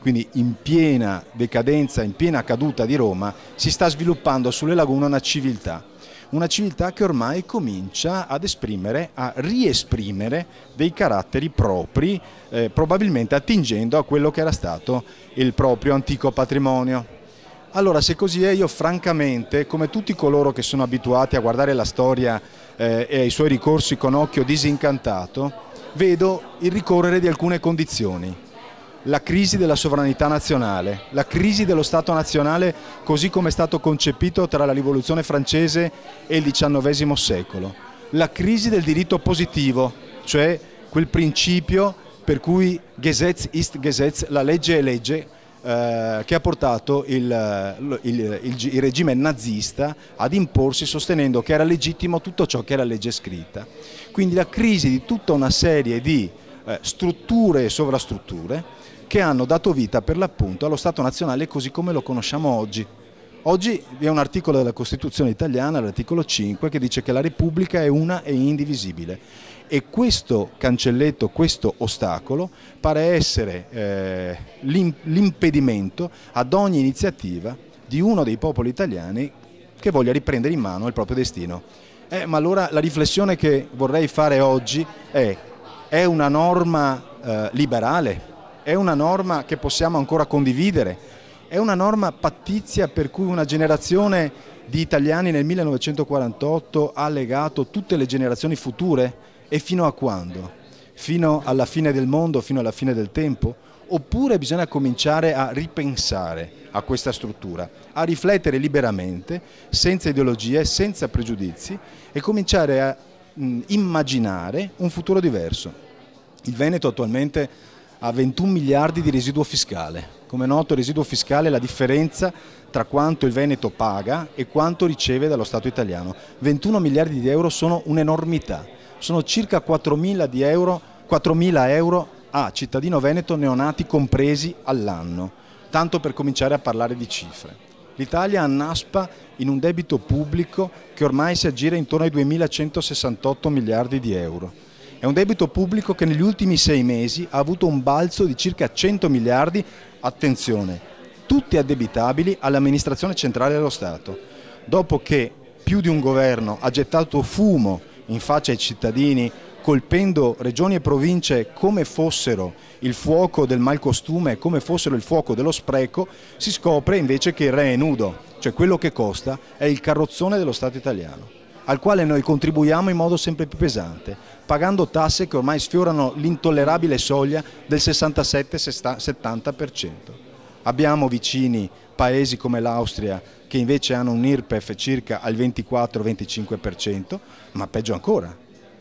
quindi in piena decadenza, in piena caduta di Roma, si sta sviluppando sulle lagune una civiltà, una civiltà che ormai comincia ad esprimere, a riesprimere dei caratteri propri, eh, probabilmente attingendo a quello che era stato il proprio antico patrimonio. Allora, se così è, io francamente, come tutti coloro che sono abituati a guardare la storia eh, e ai suoi ricorsi con occhio disincantato, vedo il ricorrere di alcune condizioni la crisi della sovranità nazionale, la crisi dello Stato nazionale così come è stato concepito tra la rivoluzione francese e il XIX secolo, la crisi del diritto positivo, cioè quel principio per cui Gesetz ist Gesetz, la legge è legge, eh, che ha portato il, eh, il, il, il regime nazista ad imporsi sostenendo che era legittimo tutto ciò che era legge scritta. Quindi la crisi di tutta una serie di eh, strutture e sovrastrutture che hanno dato vita per l'appunto allo Stato nazionale così come lo conosciamo oggi. Oggi vi è un articolo della Costituzione italiana, l'articolo 5, che dice che la Repubblica è una e indivisibile e questo cancelletto, questo ostacolo pare essere eh, l'impedimento ad ogni iniziativa di uno dei popoli italiani che voglia riprendere in mano il proprio destino. Eh, ma allora la riflessione che vorrei fare oggi è è una norma eh, liberale, è una norma che possiamo ancora condividere, è una norma pattizia per cui una generazione di italiani nel 1948 ha legato tutte le generazioni future e fino a quando? Fino alla fine del mondo, fino alla fine del tempo? Oppure bisogna cominciare a ripensare a questa struttura, a riflettere liberamente, senza ideologie, senza pregiudizi e cominciare a mh, mm, immaginare un futuro diverso. Il Veneto attualmente ha 21 miliardi di residuo fiscale. Come noto il residuo fiscale è la differenza tra quanto il Veneto paga e quanto riceve dallo Stato italiano. 21 miliardi di euro sono un'enormità, sono circa 4.000 euro, euro a cittadino veneto neonati compresi all'anno, tanto per cominciare a parlare di cifre. L'Italia annaspa in un debito pubblico che ormai si aggira intorno ai 2.168 miliardi di euro. È un debito pubblico che negli ultimi sei mesi ha avuto un balzo di circa 100 miliardi, attenzione, tutti addebitabili all'amministrazione centrale dello Stato. Dopo che più di un governo ha gettato fumo in faccia ai cittadini colpendo regioni e province come fossero il fuoco del malcostume, come fossero il fuoco dello spreco, si scopre invece che il re è nudo, cioè quello che costa è il carrozzone dello Stato italiano al quale noi contribuiamo in modo sempre più pesante, pagando tasse che ormai sfiorano l'intollerabile soglia del 67-70%. Abbiamo vicini paesi come l'Austria che invece hanno un IRPEF circa al 24-25%, ma peggio ancora,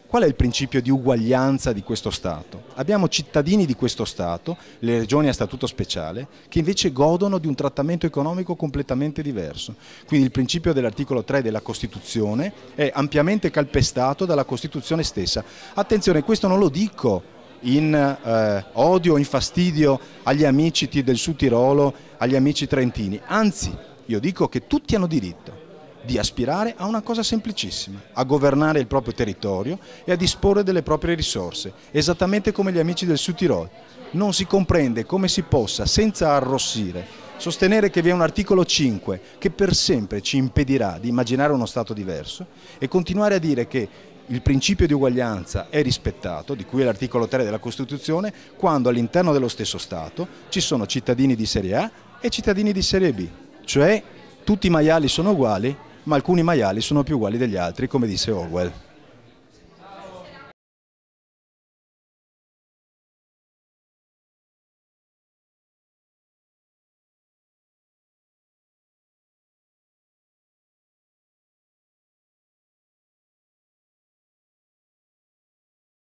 Qual è il principio di uguaglianza di questo Stato? Abbiamo cittadini di questo Stato, le regioni a statuto speciale, che invece godono di un trattamento economico completamente diverso. Quindi il principio dell'articolo 3 della Costituzione è ampiamente calpestato dalla Costituzione stessa. Attenzione, questo non lo dico in eh, odio, in fastidio agli amici del Sud Tirolo, agli amici trentini. Anzi, io dico che tutti hanno diritto di aspirare a una cosa semplicissima, a governare il proprio territorio e a disporre delle proprie risorse, esattamente come gli amici del Sud Tirol. Non si comprende come si possa, senza arrossire, sostenere che vi è un articolo 5 che per sempre ci impedirà di immaginare uno Stato diverso e continuare a dire che il principio di uguaglianza è rispettato, di cui è l'articolo 3 della Costituzione, quando all'interno dello stesso Stato ci sono cittadini di serie A e cittadini di serie B, cioè tutti i maiali sono uguali ma alcuni maiali sono più uguali degli altri, come disse Orwell.